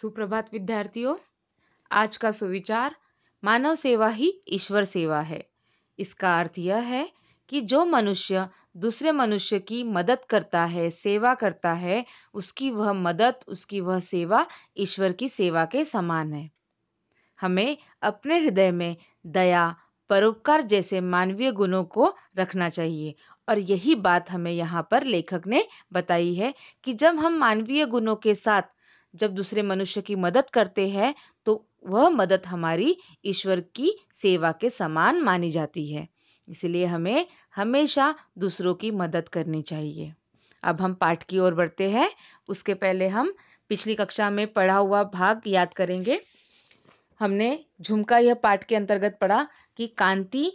सुप्रभात विद्यार्थियों आज का सुविचार मानव सेवा ही ईश्वर सेवा है इसका अर्थ यह है कि जो मनुष्य दूसरे मनुष्य की मदद करता है सेवा करता है उसकी वह मदद उसकी वह सेवा ईश्वर की सेवा के समान है हमें अपने हृदय में दया परोपकार जैसे मानवीय गुणों को रखना चाहिए और यही बात हमें यहाँ पर लेखक ने बताई है कि जब हम मानवीय गुणों के साथ जब दूसरे मनुष्य की मदद करते हैं तो वह मदद हमारी ईश्वर की सेवा के समान मानी जाती है इसलिए हमें हमेशा दूसरों की मदद करनी चाहिए अब हम पाठ की ओर बढ़ते हैं उसके पहले हम पिछली कक्षा में पढ़ा हुआ भाग याद करेंगे हमने झुमका यह पाठ के अंतर्गत पढ़ा कि कांति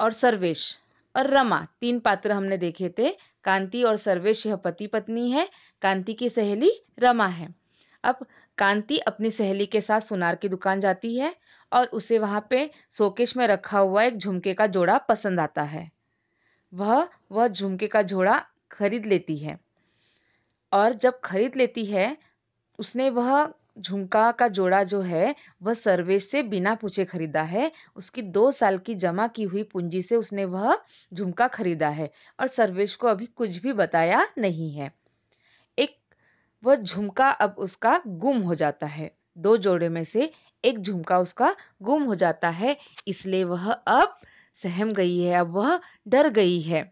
और सर्वेश और रमा तीन पात्र हमने देखे थे कांति और सर्वेश यह पति पत्नी है कांति की सहेली रमा है अब कांति अपनी सहेली के साथ सुनार की दुकान जाती है और उसे वहाँ पे शोकेश में रखा हुआ एक झुमके का जोड़ा पसंद आता है वह वह झुमके का जोड़ा खरीद लेती है और जब खरीद लेती है उसने वह झुमका का जोड़ा जो है वह सर्वेश से बिना पूछे खरीदा है उसकी दो साल की जमा की हुई पूंजी से उसने वह झुमका खरीदा है और सर्वेश को अभी कुछ भी बताया नहीं है वह झुमका अब उसका गुम हो जाता है दो जोड़े में से एक झुमका उसका गुम हो जाता है इसलिए वह अब सहम गई है अब वह डर गई है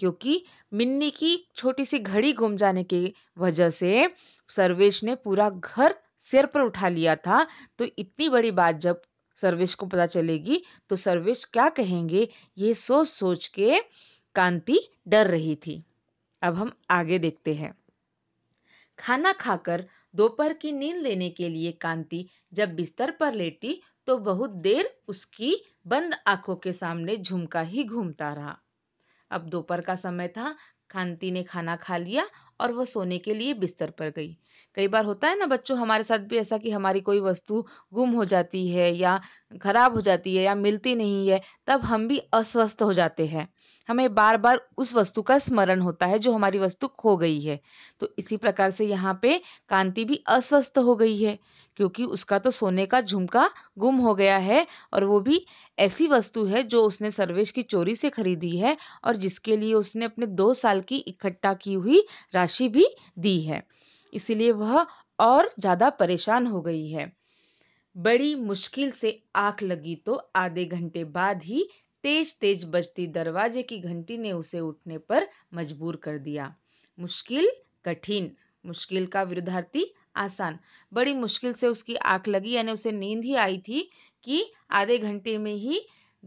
क्योंकि मिन्नी की छोटी सी घड़ी गुम जाने की वजह से सर्वेश ने पूरा घर सिर पर उठा लिया था तो इतनी बड़ी बात जब सर्वेश को पता चलेगी तो सर्वेश क्या कहेंगे ये सोच सोच के कांति डर रही थी अब हम आगे देखते हैं खाना खाकर दोपहर की नींद लेने के लिए कांति जब बिस्तर पर लेटी तो बहुत देर उसकी बंद आंखों के सामने झुमका ही घूमता रहा अब दोपहर का समय था कांति ने खाना खा लिया और वह सोने के लिए बिस्तर पर गई कई बार होता है ना बच्चों हमारे साथ भी ऐसा कि हमारी कोई वस्तु गुम हो जाती है या खराब हो जाती है या मिलती नहीं है तब हम भी अस्वस्थ हो जाते हैं हमें बार बार उस वस्तु का स्मरण होता है जो हमारी वस्तु खो गई है तो इसी प्रकार से यहाँ पे कांति भी अस्वस्थ हो गई है क्योंकि उसका तो सोने का झुमका गुम हो गया है और वो भी ऐसी वस्तु है जो उसने सर्वेश की चोरी से खरीदी है और जिसके लिए उसने अपने दो साल की इकट्ठा की हुई राशि भी दी है इसीलिए वह और ज़्यादा परेशान हो गई है बड़ी मुश्किल से आंख लगी तो आधे घंटे बाद ही तेज तेज बजती दरवाजे की घंटी ने उसे उठने पर मजबूर कर दिया मुश्किल कठिन मुश्किल का विरुद्धार्थी आसान बड़ी मुश्किल से उसकी आंख लगी यानी उसे नींद ही आई थी कि आधे घंटे में ही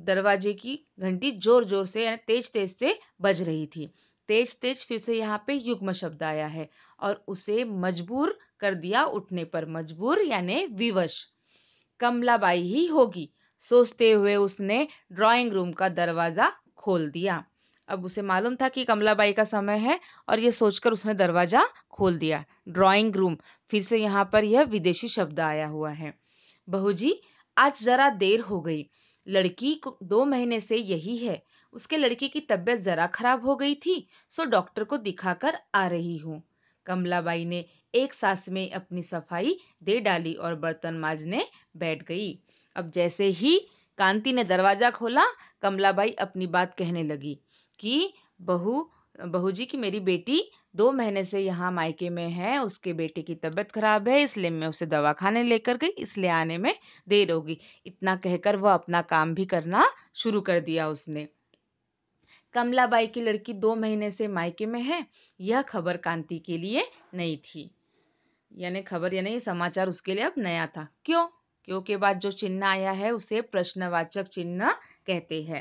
दरवाजे की घंटी जोर जोर से यानी तेज तेज से बज रही थी तेज तेज फिर से यहाँ पे युग्म शब्द आया है और उसे मजबूर कर दिया उठने पर मजबूर यानी विवश कमलाबाई ही होगी सोचते हुए उसने ड्राइंग रूम का दरवाज़ा खोल दिया अब उसे मालूम था कि कमलाबाई का समय है और यह सोचकर उसने दरवाज़ा खोल दिया ड्राइंग रूम फिर से यहाँ पर यह विदेशी शब्द आया हुआ है बहू जी आज ज़रा देर हो गई लड़की को दो महीने से यही है उसके लड़के की तबीयत ज़रा खराब हो गई थी सो डॉक्टर को दिखाकर आ रही हूँ कमलाबाई ने एक सांस में अपनी सफाई दे डाली और बर्तन माजने बैठ गई अब जैसे ही कांति ने दरवाज़ा खोला कमलाबाई अपनी बात कहने लगी कि बहू बहू जी की मेरी बेटी दो महीने से यहाँ मायके में है उसके बेटे की तबीयत खराब है इसलिए मैं उसे दवा खाने लेकर गई इसलिए आने में देर होगी इतना कहकर वह अपना काम भी करना शुरू कर दिया उसने कमलाबाई की लड़की दो महीने से मायके में है यह खबर कांति के लिए नई थी यानी खबर यानी समाचार उसके लिए अब नया था क्यों क्यों के बाद जो चिन्ह आया है उसे प्रश्नवाचक चिन्ह कहते हैं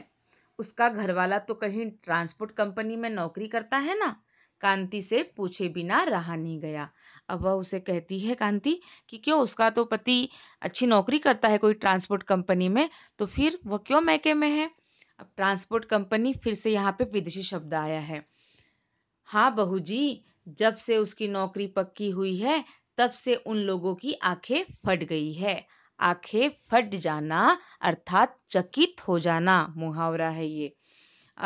उसका घरवाला तो कहीं ट्रांसपोर्ट कंपनी में नौकरी करता है ना कांति से पूछे बिना रहा नहीं गया अब वह उसे कहती है कांति कि क्यों उसका तो पति अच्छी नौकरी करता है कोई ट्रांसपोर्ट कंपनी में तो फिर वह क्यों मैके में है अब ट्रांसपोर्ट कंपनी फिर से यहाँ पे विदेशी शब्द आया है हाँ बहू जी जब से उसकी नौकरी पक्की हुई है तब से उन लोगों की आंखें फट गई है आंखें फट जाना अर्थात चकित हो जाना मुहावरा है ये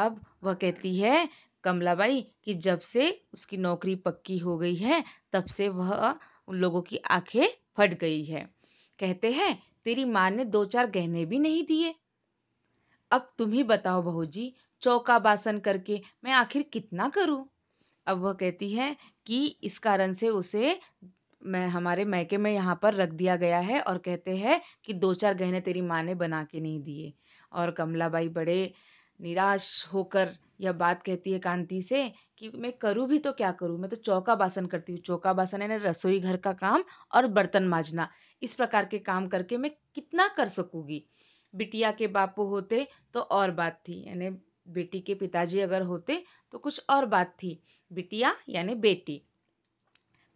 अब वह कहती है कमलाबाई कि जब से उसकी नौकरी पक्की हो गई है तब से वह उन लोगों की आंखें फट गई है कहते हैं तेरी माँ ने दो चार गहने भी नहीं दिए अब तुम ही बताओ बहू जी चौका बासन करके मैं आखिर कितना करूं अब वह कहती है कि इस कारण से उसे मैं हमारे मैके में यहाँ पर रख दिया गया है और कहते हैं कि दो चार गहने तेरी माँ ने बना के नहीं दिए और कमला बाई बड़े निराश होकर यह बात कहती है कांति से कि मैं करूँ भी तो क्या करूँ मैं तो चौका बासन करती हूँ चौका बासन यानी रसोई घर का काम और बर्तन माजना इस प्रकार के काम करके मैं कितना कर सकूँगी बिटिया के बापू होते तो और बात थी यानी बेटी के पिताजी अगर होते तो कुछ और बात थी बिटिया यानी बेटी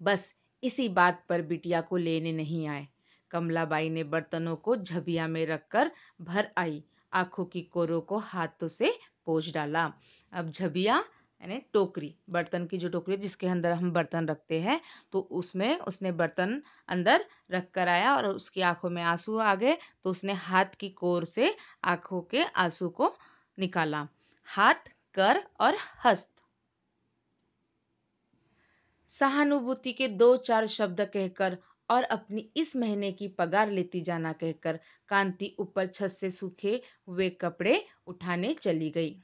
बस इसी बात पर बिटिया को लेने नहीं आए कमलाबाई ने बर्तनों को झबिया में रखकर भर आई आंखों की कोरों को हाथों से पोछ डाला अब झबिया यानी टोकरी बर्तन की जो टोकरी जिसके अंदर हम बर्तन रखते हैं तो उसमें उसने बर्तन अंदर रख कर आया और उसकी आंखों में आंसू आ गए तो उसने हाथ की कोर से आंखों के आंसू को निकाला हाथ कर और हस्त सहानुभूति के दो चार शब्द कहकर और अपनी इस महीने की पगार लेती जाना कहकर कांति ऊपर छत से सूखे हुए कपड़े उठाने चली गई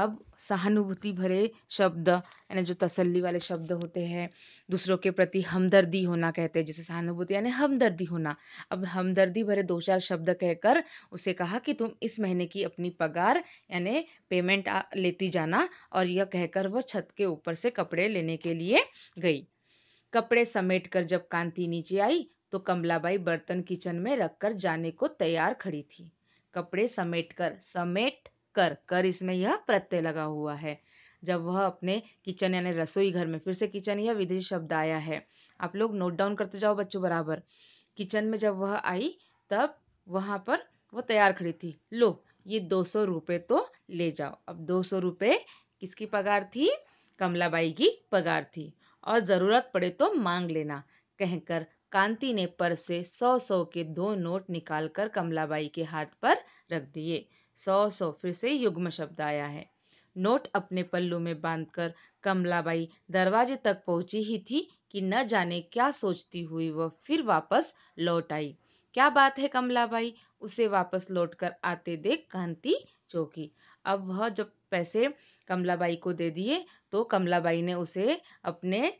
अब सहानुभूति भरे शब्द यानी जो तसल्ली वाले शब्द होते हैं दूसरों के प्रति हमदर्दी होना कहते हैं जिसे सहानुभूति यानी हमदर्दी होना अब हमदर्दी भरे दो चार शब्द कहकर उसे कहा कि तुम इस महीने की अपनी पगार यानी पेमेंट लेती जाना और यह कहकर वह छत के ऊपर से कपड़े लेने के लिए गई कपड़े समेट कर जब कांति नीचे आई तो कमलाबाई बर्तन किचन में रखकर जाने को तैयार खड़ी थी कपड़े समेट कर समेट कर कर इसमें यह प्रत्यय लगा हुआ है जब वह अपने किचन यानी रसोई घर में फिर से किचन यह विदेशी शब्द आया है आप लोग नोट डाउन करते जाओ बच्चों बराबर किचन में जब वह आई तब वहाँ पर वो तैयार खड़ी थी लो ये दो सौ रुपये तो ले जाओ अब दो सौ रुपये किसकी पगार थी कमलाबाई की पगार थी और ज़रूरत पड़े तो मांग लेना कहकर कांति ने पर से सौ सौ के दो नोट निकालकर कमलाबाई के हाथ पर रख दिए सौ सौ फिर से युग्म शब्द आया है नोट अपने पल्लू में बांधकर कमलाबाई दरवाजे तक पहुंची ही थी कि न जाने क्या सोचती हुई वह फिर वापस लौट आई क्या बात है कमलाबाई उसे वापस लौटकर आते देख कांति चौकी अब वह जब पैसे कमलाबाई को दे दिए तो कमलाबाई ने उसे अपने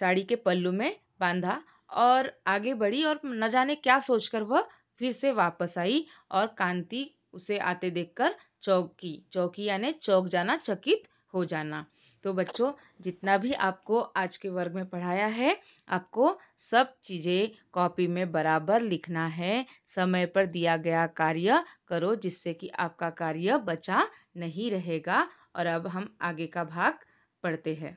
साड़ी के पल्लू में बांधा और आगे बढ़ी और न जाने क्या सोचकर वह फिर से वापस आई और कांति उसे आते देखकर चौकी चौकी यानी चौक जाना चकित हो जाना तो बच्चों जितना भी आपको आज के वर्ग में पढ़ाया है आपको सब चीज़ें कॉपी में बराबर लिखना है समय पर दिया गया कार्य करो जिससे कि आपका कार्य बचा नहीं रहेगा और अब हम आगे का भाग पढ़ते हैं